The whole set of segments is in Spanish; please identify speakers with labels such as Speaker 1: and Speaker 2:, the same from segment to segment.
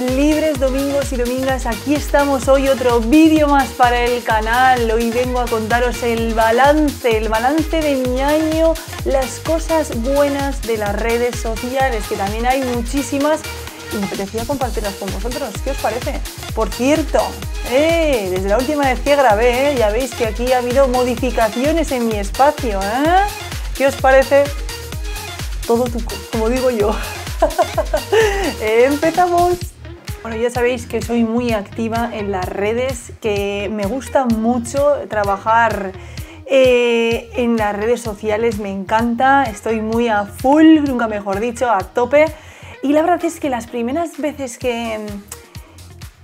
Speaker 1: libres domingos y domingas. Aquí estamos hoy otro vídeo más para el canal. Hoy vengo a contaros el balance, el balance de mi año, las cosas buenas de las redes sociales, que también hay muchísimas y me apetecía compartirlas con vosotros. ¿Qué os parece? Por cierto, eh, desde la última vez que grabé, eh, ya veis que aquí ha habido modificaciones en mi espacio. ¿eh? ¿Qué os parece? Todo tu, como digo yo. Empezamos. Bueno, ya sabéis que soy muy activa en las redes, que me gusta mucho trabajar eh, en las redes sociales, me encanta, estoy muy a full, nunca mejor dicho, a tope. Y la verdad es que las primeras veces que,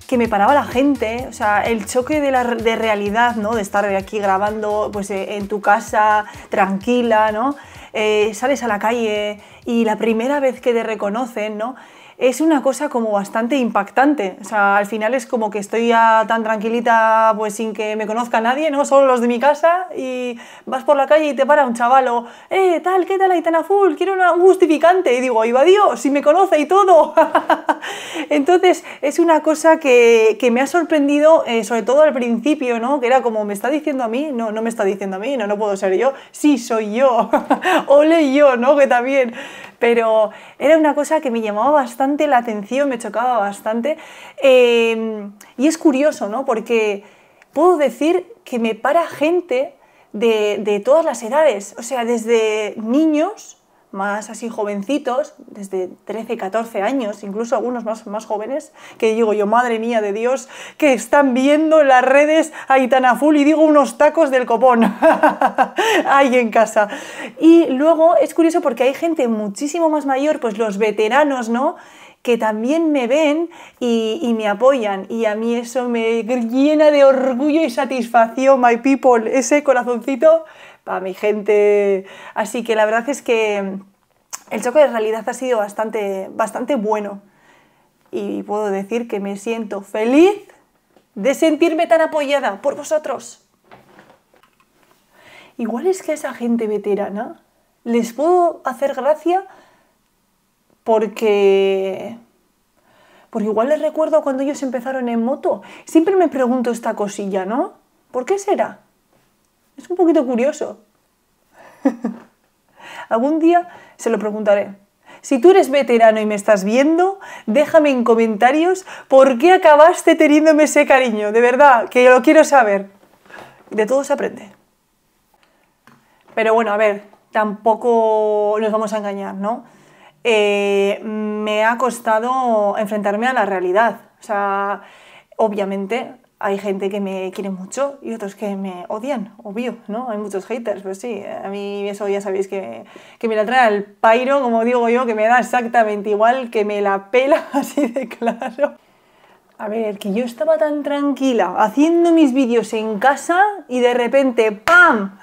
Speaker 1: que me paraba la gente, o sea, el choque de, la, realidad, ¿no? De estar aquí grabando, pues, eh, en tu casa, tranquila, ¿no? Eh, sales a la calle y la primera vez que te reconocen, ¿no? es una cosa como bastante impactante. O sea, al final es como que estoy ya tan tranquilita, pues sin que me conozca nadie, ¿no? Solo los de mi casa y vas por la calle y te para un chaval o, eh, tal, ¿qué tal, ahí Aitana Full? Quiero una, un justificante. Y digo, va Dios, si me conoce y todo. Entonces, es una cosa que, me ha sorprendido, eh, sobre todo al principio, ¿no? Que era como, ¿me está diciendo a mí? No, no me está diciendo a mí, no, no puedo ser yo. Sí, soy yo. Ole yo, ¿no? Que también. Pero era una cosa que me llamaba bastante la atención, me chocaba bastante. Em, y es curioso, ¿no? Porque puedo decir que me para gente de, de todas las edades, o sea, desde niños más así jovencitos, desde 13, 14 años, incluso algunos más, jóvenes, que digo yo, madre mía de Dios, que están viendo las redes a Full y digo unos tacos del copón ahí en casa. Y luego es curioso porque hay gente muchísimo más mayor, pues los veteranos, ¿no? que también me ven y, y, me apoyan. Y a mí eso me llena de orgullo y satisfacción, my people. Ese corazoncito para mi gente. Así que la verdad es que el choque de realidad ha sido bastante, bastante bueno. Y puedo decir que me siento feliz de sentirme tan apoyada por vosotros. Igual es que a esa gente veterana les puedo hacer gracia porque porque igual les recuerdo cuando ellos empezaron en moto. Siempre me pregunto esta cosilla, ¿no? ¿Por qué será? Es un poquito curioso. Algún día se lo preguntaré. Si tú eres veterano y me estás viendo, déjame en comentarios por qué acabaste teniéndome ese cariño. De verdad, que yo lo quiero saber. De todo se aprende. Pero bueno, a ver, tampoco nos vamos a engañar, ¿no? Eh, me ha costado enfrentarme a la realidad. O sea, obviamente hay gente que me quiere mucho y otros que me odian, obvio, ¿no? Hay muchos haters, pues sí, a mí eso ya sabéis que, me la trae al pairo, como digo yo, que me da exactamente igual, que me la pela así de claro. A ver, que yo estaba tan tranquila haciendo mis vídeos en casa y de repente ¡pam!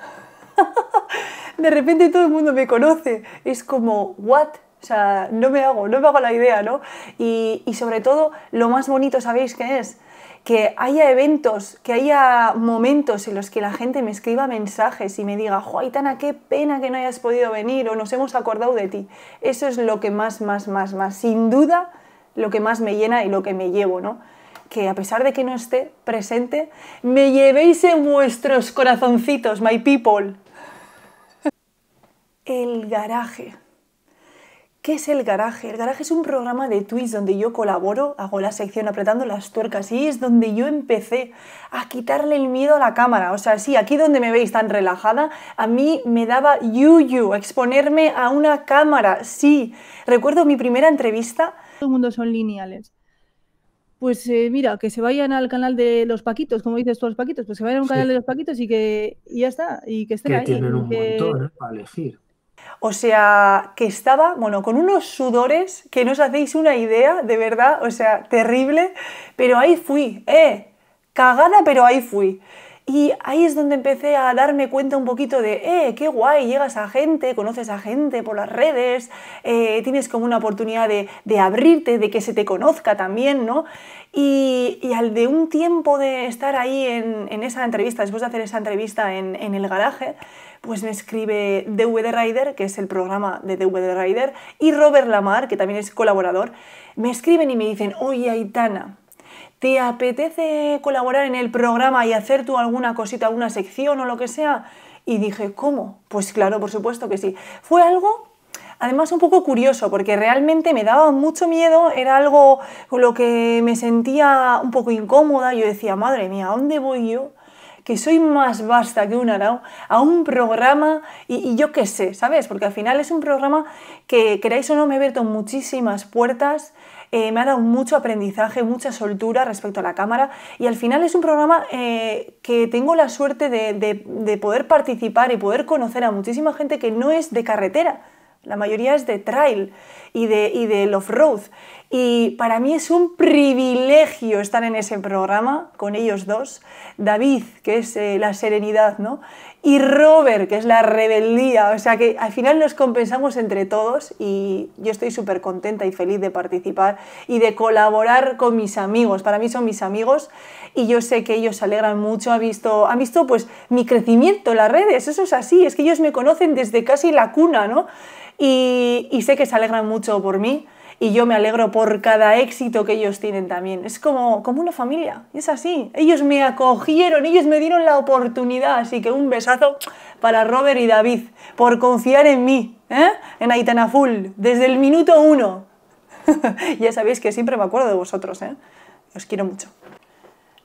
Speaker 1: de repente todo el mundo me conoce. Es como, ¿what? O sea, no me hago, no me hago la idea, ¿no? Y, y sobre todo, lo más bonito, ¿sabéis qué es? que haya eventos, que haya momentos en los que la gente me escriba mensajes y me diga, Juaitana, qué pena que no hayas podido venir o nos hemos acordado de ti. Eso es lo que más, más, más, más, sin duda, lo que más me llena y lo que me llevo, ¿no? Que a pesar de que no esté presente, me llevéis en vuestros corazoncitos, my people. El garaje. ¿Qué es el garaje? El garaje es un programa de Twitch donde yo colaboro, hago la sección apretando las tuercas y es donde yo empecé a quitarle el miedo a la cámara. O sea, sí, aquí donde me veis tan relajada, a mí me daba yuyu exponerme a una cámara. Sí, recuerdo mi primera entrevista. Todo el mundo son lineales. Pues eh, mira, que se vayan al canal de los Paquitos, como dices tú, los Paquitos, pues se vayan al canal de los Paquitos y que ya está, y que estén que Tienen un montón ¿eh? para elegir. O sea, que estaba, bueno, con unos sudores que no os hacéis una idea, de verdad, o sea, terrible, pero ahí fui, eh, cagada, pero ahí fui. Y ahí es donde empecé a darme cuenta un poquito de, eh, qué guay, llegas a gente, conoces a gente por las redes, eh, tienes como una oportunidad de, de, abrirte, de que se te conozca también, ¿no? Y, al de un tiempo de estar ahí en, esa entrevista, después de hacer esa entrevista en el garaje, pues me escribe DVD Rider, que es el programa de DVD Rider, y Robert Lamar, que también es colaborador, me escriben y me dicen, oye Aitana, ¿te apetece colaborar en el programa y hacer tú alguna cosita, alguna sección o lo que sea? Y dije, ¿cómo? Pues claro, por supuesto que sí. Fue algo además un poco curioso porque realmente me daba mucho miedo, era algo con lo que me sentía un poco incómoda, yo decía, madre mía, ¿a dónde voy yo? que soy más vasta que un arao, a un programa, y, yo qué sé, ¿sabes? Porque al final es un programa que, queráis o no, me ha abierto muchísimas puertas, eh, me ha dado mucho aprendizaje, mucha soltura respecto a la cámara, y al final es un programa eh, que tengo la suerte de poder participar y poder conocer a muchísima gente que no es de carretera la mayoría es de trail y, de, y off-road. Y para mí es un privilegio estar en ese programa con ellos dos. David, que es eh, la serenidad, ¿no? Y Robert, que es la rebeldía. O sea que al final nos compensamos entre todos y yo estoy súper contenta y feliz de participar y de colaborar con mis amigos. Para mí son mis amigos y yo sé que ellos se alegran mucho. Han visto, han visto pues mi crecimiento en las redes. Eso es así. Es que ellos me conocen desde casi la cuna, ¿no? y, sé que se alegran mucho por mí y yo me alegro por cada éxito que ellos tienen también. Es como, una familia, es así. Ellos me acogieron, ellos me dieron la oportunidad, así que un besazo para Robert y David por confiar en mí, ¿eh? en Aitana Full, desde el minuto uno. ya sabéis que siempre me acuerdo de vosotros, ¿eh? os quiero mucho.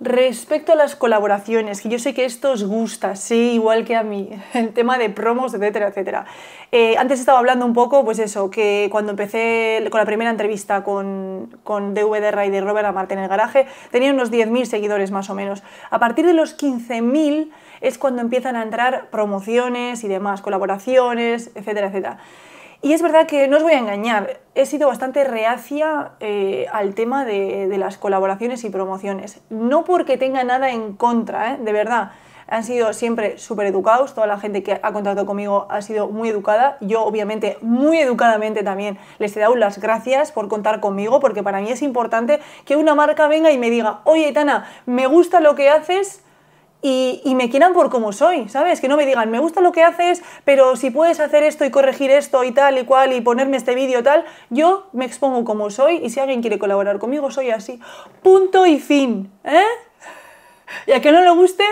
Speaker 1: Respecto a las colaboraciones, que yo sé que esto os gusta, sí, igual que a mí, el tema de promos, etcétera, etcétera. Eh, antes estaba hablando un poco, pues eso, que cuando empecé con la primera entrevista con, con DVD Ray de Robert Amarte en el garaje, tenía unos 10.000 seguidores más o menos. A partir de los 15.000 es cuando empiezan a entrar promociones y demás, colaboraciones, etcétera, etcétera. Y es verdad que no os voy a engañar, he sido bastante reacia eh, al tema de, las colaboraciones y promociones. No porque tenga nada en contra, ¿eh? de verdad. Han sido siempre súper educados, toda la gente que ha contactado conmigo ha sido muy educada. Yo obviamente muy educadamente también les he dado las gracias por contar conmigo, porque para mí es importante que una marca venga y me diga, oye Tana, me gusta lo que haces, y, me quieran por como soy, ¿sabes? Que no me digan, me gusta lo que haces, pero si puedes hacer esto y corregir esto y tal y cual y ponerme este vídeo tal, yo me expongo como soy y si alguien quiere colaborar conmigo, soy así. Punto y fin, ¿eh? Y a que no le guste,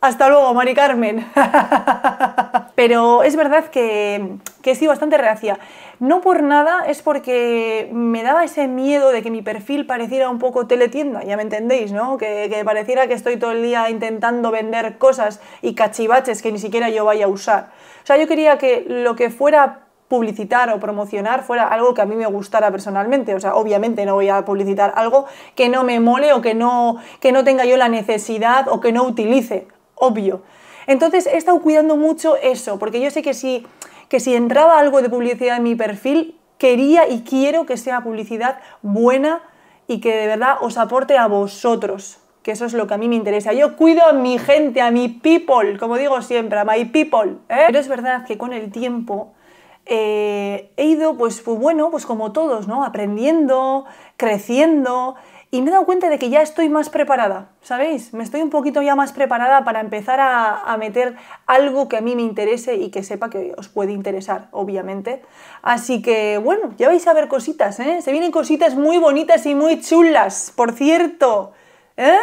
Speaker 1: hasta luego, Mari Carmen. pero es verdad que, que he sido bastante reacia. No por nada, es porque me daba ese miedo de que mi perfil pareciera un poco teletienda, ya me entendéis, ¿no? Que, pareciera que estoy todo el día intentando vender cosas y cachivaches que ni siquiera yo vaya a usar. O sea, yo quería que lo que fuera publicitar o promocionar fuera algo que a mí me gustara personalmente. O sea, obviamente no voy a publicitar algo que no me mole o que no, que no tenga yo la necesidad o que no utilice, obvio. Entonces he estado cuidando mucho eso, porque yo sé que si, que si entraba algo de publicidad en mi perfil, quería y quiero que sea publicidad buena y que de verdad os aporte a vosotros, que eso es lo que a mí me interesa. Yo cuido a mi gente, a mi people, como digo siempre, a my people. ¿eh? Pero es verdad que con el tiempo eh, he ido, pues, pues bueno, pues como todos, ¿no? Aprendiendo, creciendo. Y me he dado cuenta de que ya estoy más preparada, ¿sabéis? Me estoy un poquito ya más preparada para empezar a, meter algo que a mí me interese y que sepa que os puede interesar, obviamente. Así que, bueno, ya vais a ver cositas, ¿eh? Se vienen cositas muy bonitas y muy chulas, por cierto. ¿Eh?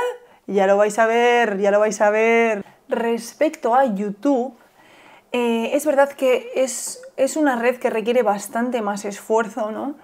Speaker 1: Ya lo vais a ver, ya lo vais a ver. Respecto a YouTube, eh, es verdad que es, es, una red que requiere bastante más esfuerzo, ¿no?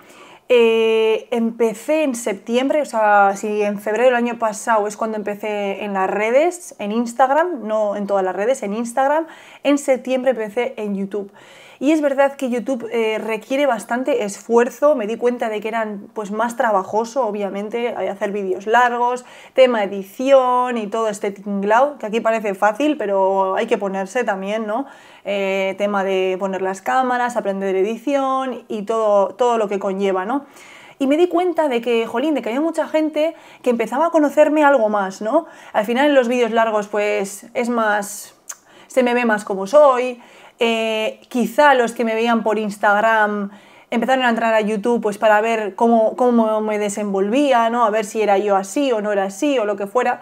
Speaker 1: Eh, empecé en septiembre, o sea, si en febrero del año pasado es cuando empecé en las redes, en Instagram, no en todas las redes, en Instagram, en septiembre empecé en YouTube. Y es verdad que YouTube eh, requiere bastante esfuerzo, me di cuenta de que eran pues más trabajoso, obviamente, eh, hacer vídeos largos, tema edición y todo este tinglao, que aquí parece fácil, pero hay que ponerse también, ¿no? Eh, tema de poner las cámaras, aprender edición y todo, todo lo que conlleva, ¿no? y me di cuenta de que, jolín, de que había mucha gente que empezaba a conocerme algo más, ¿no? Al final en los vídeos largos pues es más, se me ve más como soy, eh, quizá los que me veían por Instagram empezaron a entrar a YouTube pues para ver cómo, me desenvolvía, ¿no? A ver si era yo así o no era así o lo que fuera.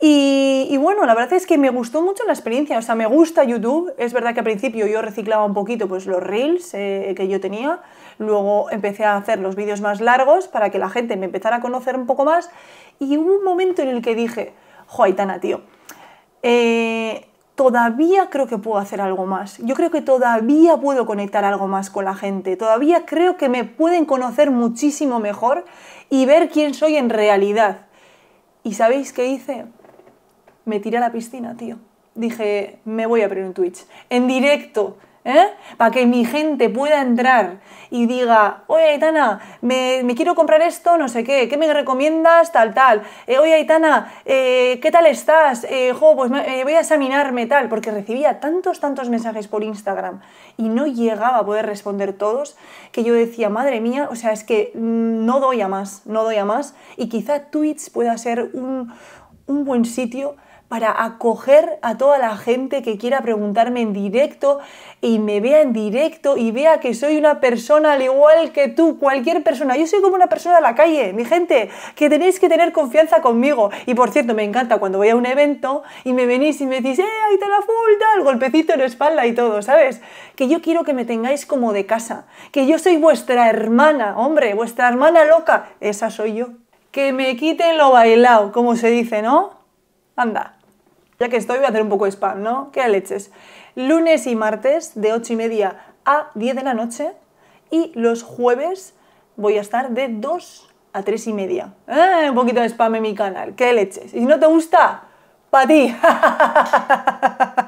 Speaker 1: Y, bueno, la verdad es que me gustó mucho la experiencia, o sea, me gusta YouTube, es verdad que al principio yo reciclaba un poquito pues los reels eh, que yo tenía, luego empecé a hacer los vídeos más largos para que la gente me empezara a conocer un poco más y hubo un momento en el que dije, joaitana tío, eh, todavía creo que puedo hacer algo más. Yo creo que todavía puedo conectar algo más con la gente. Todavía creo que me pueden conocer muchísimo mejor y ver quién soy en realidad. ¿Y sabéis qué hice? Me tiré a la piscina, tío. Dije, me voy a abrir un Twitch. En directo. ¿eh? Para que mi gente pueda entrar y diga, oye Aitana, me, quiero comprar esto, no sé qué, ¿qué me recomiendas? Tal, tal. Eh, oye Aitana, eh, ¿qué tal estás? Eh, pues voy a examinarme, tal, porque recibía tantos, tantos mensajes por Instagram y no llegaba a poder responder todos que yo decía, madre mía, o sea, es que mm, no doy a más, no doy a más y quizá Twitch pueda ser un, un buen sitio para acoger a toda la gente que quiera preguntarme en directo y me vea en directo y vea que soy una persona al igual que tú, cualquier persona. Yo soy como una persona de la calle, mi gente, que tenéis que tener confianza conmigo. Y por cierto, me encanta cuando voy a un evento y me venís y me decís, ¡eh, ahí te la fulta! El golpecito en la espalda y todo, ¿sabes? Que yo quiero que me tengáis como de casa, que yo soy vuestra hermana, hombre, vuestra hermana loca, esa soy yo. Que me quiten lo bailado, como se dice, ¿no? Anda. Ya que estoy, voy a hacer un poco de spam, ¿no? ¿Qué leches? Lunes y martes de 8 y media a 10 de la noche y los jueves voy a estar de 2 a 3 y media. Eh, un poquito de spam en mi canal, qué leches. Y si no te gusta, ¡pa' ti.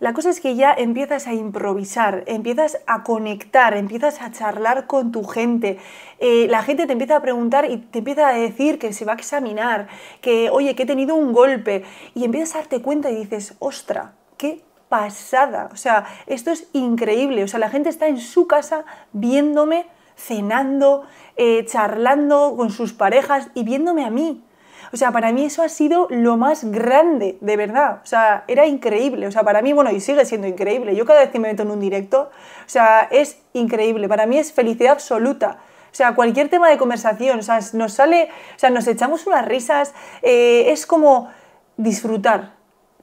Speaker 1: La cosa es que ya empiezas a improvisar, empiezas a conectar, empiezas a charlar con tu gente. Eh, la gente te empieza a preguntar y te empieza a decir que se va a examinar, que oye, que he tenido un golpe. Y empiezas a darte cuenta y dices, ostra, qué pasada. O sea, esto es increíble. O sea, la gente está en su casa viéndome, cenando, eh, charlando con sus parejas y viéndome a mí. O sea, para mí eso ha sido lo más grande, de verdad. O sea, era increíble. O sea, para mí, bueno, y sigue siendo increíble. Yo cada vez que me meto en un directo, o sea, es increíble. Para mí es felicidad absoluta. O sea, cualquier tema de conversación, o sea, nos sale, o sea, nos echamos unas risas, eh, es como disfrutar,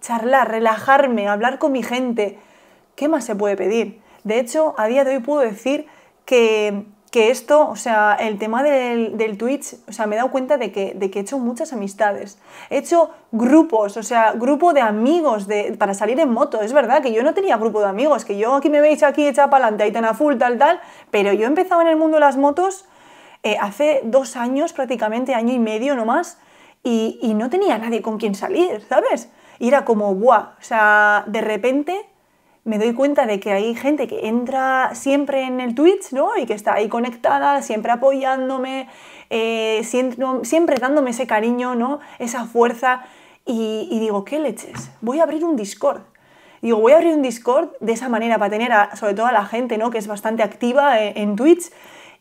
Speaker 1: charlar, relajarme, hablar con mi gente. ¿Qué más se puede pedir? De hecho, a día de hoy puedo decir que que esto, o sea, el tema del, del, Twitch, o sea, me he dado cuenta de que, he hecho muchas amistades. He hecho grupos, o sea, grupo de amigos para salir en moto. Es verdad que yo no tenía grupo de amigos, que yo aquí me veis aquí hecha adelante, ahí tan a full, tal, tal, pero yo he empezado en el mundo de las motos eh, hace dos años, prácticamente año y medio nomás, y, y no tenía nadie con quien salir, ¿sabes? Y era como, guau, o sea, de repente me doy cuenta de que hay gente que entra siempre en el Twitch, ¿no? Y que está ahí conectada, siempre apoyándome, eh, siempre, dándome ese cariño, ¿no? Esa fuerza. Y, digo, ¿qué leches? Voy a abrir un Discord. Digo, voy a abrir un Discord de esa manera para tener sobre todo a la gente, ¿no? Que es bastante activa en, eh, en Twitch.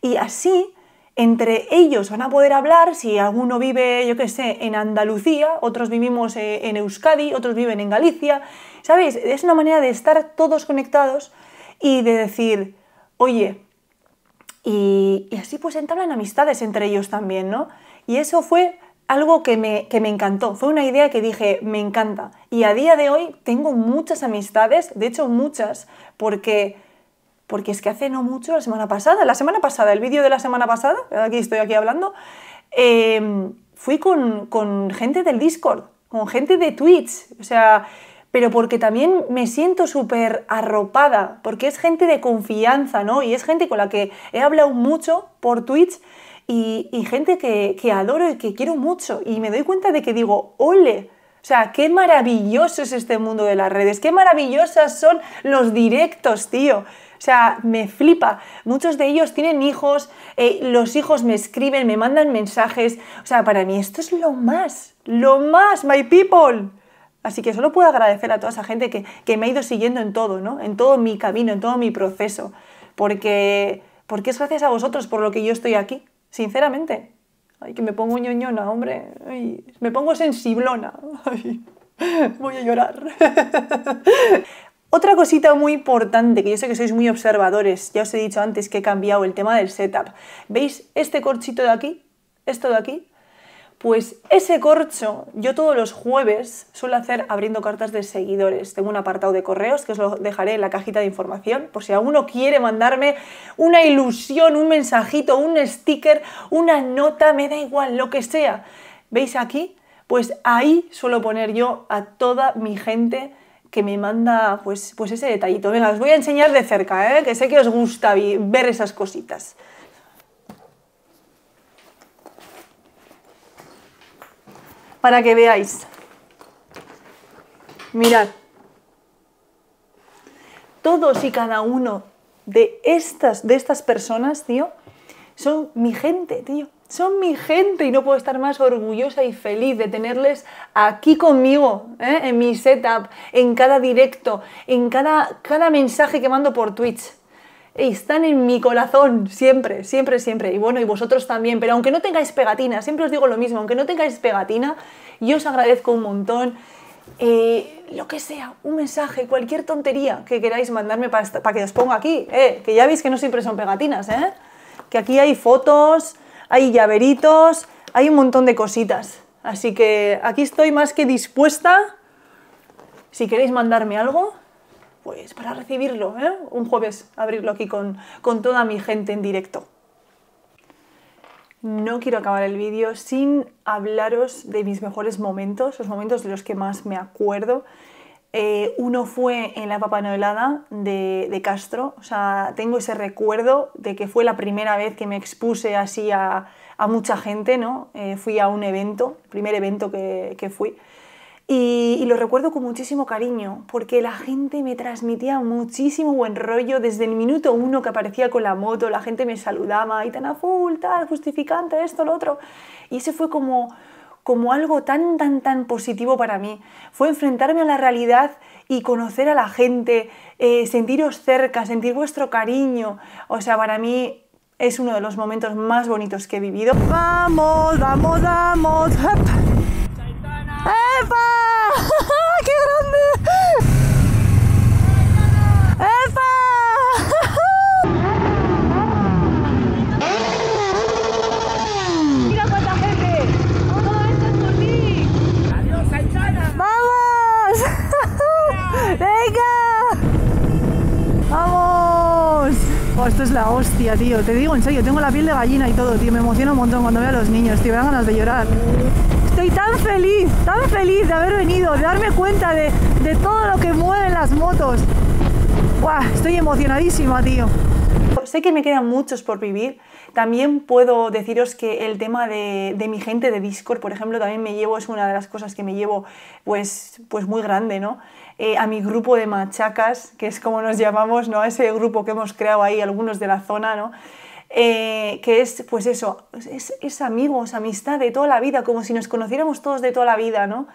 Speaker 1: Y así entre ellos van a poder hablar si alguno vive, yo qué sé, en Andalucía, otros vivimos eh, en Euskadi, otros viven en Galicia, ¿Sabéis? Es una manera de estar todos conectados y de decir, oye, y, así pues entablan amistades entre ellos también, ¿no? Y eso fue algo que me, encantó. Fue una idea que dije, me encanta. Y a día de hoy tengo muchas amistades, de hecho muchas, porque, porque es que hace no mucho, la semana pasada, la semana pasada, el vídeo de la semana pasada, aquí estoy aquí hablando, em, fui con, con gente del Discord, con gente de Twitch, o sea, pero porque también me siento súper arropada, porque es gente de confianza, ¿no? Y es gente con la que he hablado mucho por Twitch y, gente que, adoro y que quiero mucho. Y me doy cuenta de que digo, ole, o sea, qué maravilloso es este mundo de las redes, qué maravillosas son los directos, tío. O sea, me flipa. Muchos de ellos tienen hijos, eh, los hijos me escriben, me mandan mensajes. O sea, para mí esto es lo más, lo más, my people. Así que solo puedo agradecer a toda esa gente que, me ha ido siguiendo en todo, ¿no? En todo mi camino, en todo mi proceso. Porque, porque es gracias a vosotros por lo que yo estoy aquí, sinceramente. Ay, que me pongo ñoñona, hombre. me pongo sensiblona. voy a llorar. Otra cosita muy importante, que yo sé que sois muy observadores, ya os he dicho antes que he cambiado el tema del setup. ¿Veis este corchito de aquí? Esto de aquí pues ese corcho, yo todos los jueves suelo hacer abriendo cartas de seguidores. Tengo un apartado de correos que os lo dejaré en la cajita de información por si alguno quiere mandarme una ilusión, un mensajito, un sticker, una nota, me da igual, lo que sea. ¿Veis aquí? Pues ahí suelo poner yo a toda mi gente que me manda pues, pues ese detallito. Venga, os voy a enseñar de cerca, ¿eh? que sé que os gusta ver esas cositas. para que veáis. Mirad, todos y cada uno de estas, de estas personas, tío, son mi gente, tío. Son mi gente y no puedo estar más orgullosa y feliz de tenerles aquí conmigo, ¿eh? en mi setup, en cada directo, en cada, cada mensaje que mando por Twitch están en mi corazón siempre, siempre, siempre. Y bueno, y vosotros también, pero aunque no tengáis pegatina, siempre os digo lo mismo, aunque no tengáis pegatina, yo os agradezco un montón. Eh, lo que sea, un mensaje, cualquier tontería que queráis mandarme para, que os ponga aquí, eh, que ya veis que no siempre son pegatinas, eh. que aquí hay fotos, hay llaveritos, hay un montón de cositas. Así que aquí estoy más que dispuesta, si queréis mandarme algo, pues para recibirlo, ¿eh? un jueves abrirlo aquí con, toda mi gente en directo. No quiero acabar el vídeo sin hablaros de mis mejores momentos, los momentos de los que más me acuerdo. Eh, uno fue en la Papa de, de Castro, o sea, tengo ese recuerdo de que fue la primera vez que me expuse así a, mucha gente, ¿no? Eh, fui a un evento, el primer evento que fui, y, lo recuerdo con muchísimo cariño, porque la gente me transmitía muchísimo buen rollo desde el minuto uno que aparecía con la moto, la gente me saludaba, y tan a full, tal, justificante, esto, lo otro. Y ese fue como, como algo tan, tan, tan positivo para mí. Fue enfrentarme a la realidad y conocer a la gente, eh, sentiros cerca, sentir vuestro cariño. O sea, para mí es uno de los momentos más bonitos que he vivido. ¡Vamos, vamos, vamos! ¡Epa! venga. ¡Vamos! esto es la hostia, tío. Te digo en serio, tengo la piel de gallina y todo, tío. Me emociona un montón cuando veo a los niños, tío. Me dan ganas de llorar. Estoy tan feliz, tan feliz de haber venido, de darme cuenta de, todo lo que mueven las motos. Buah, estoy emocionadísima, tío. Sé que me quedan muchos por vivir. También puedo deciros que el tema de, de, mi gente de Discord, por ejemplo, también me llevo, es una de las cosas que me llevo pues, pues muy grande, ¿no? Eh, a mi grupo de machacas, que es como nos llamamos, ¿no? A ese grupo que hemos creado ahí, algunos de la zona, ¿no? Eh, que es, pues eso, es, amigos, amistad de toda la vida, como si nos conociéramos todos de toda la vida, ¿no?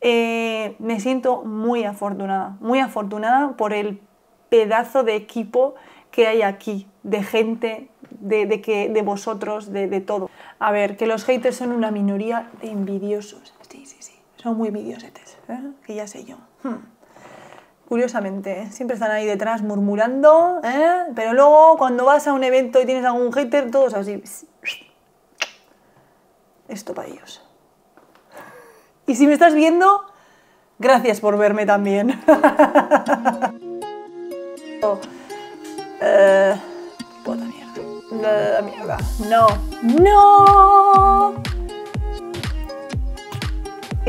Speaker 1: Eh, me siento muy afortunada, muy afortunada por el pedazo de equipo que hay aquí, de gente, de, que, de vosotros, de, todo. A ver, que los haters son una minoría de envidiosos. Sí, sí, sí, son muy envidiosetes, que ya sé yo. Hmm curiosamente. ¿eh? Siempre están ahí detrás murmurando, ¿eh? pero luego cuando vas a un evento y tienes algún hater, todos así. Esto para ellos. Y si me estás viendo, gracias por verme también. Oh, eh, puta No. No.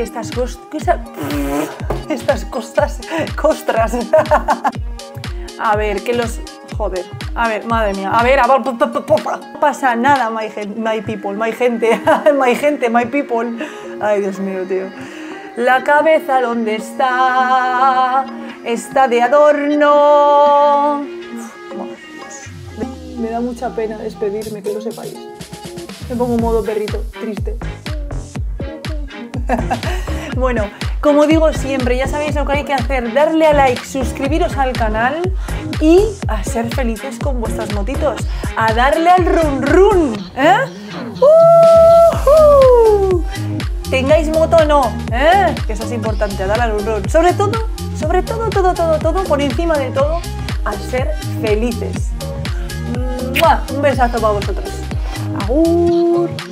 Speaker 1: estas cosas... Estas costas... Costras. A ver, que los... Joder. A ver, madre mía. A ver, a ver... No pasa nada, my, people, my gente. My gente, my people. Ay, Dios mío, tío. La cabeza, ¿dónde está? Está de adorno. Me da mucha pena despedirme, que lo sepáis. Me pongo modo perrito, triste. bueno, como digo siempre, ya sabéis lo que hay que hacer, darle a like, suscribiros al canal y a ser felices con vuestras motitos, a darle al run run, ¿eh? Tengáis moto o no, ¿eh? Que eso es importante, a darle al run run. Sobre todo, sobre todo, todo, todo, todo, por encima de todo, a ser felices. Un besazo para vosotros. Agur.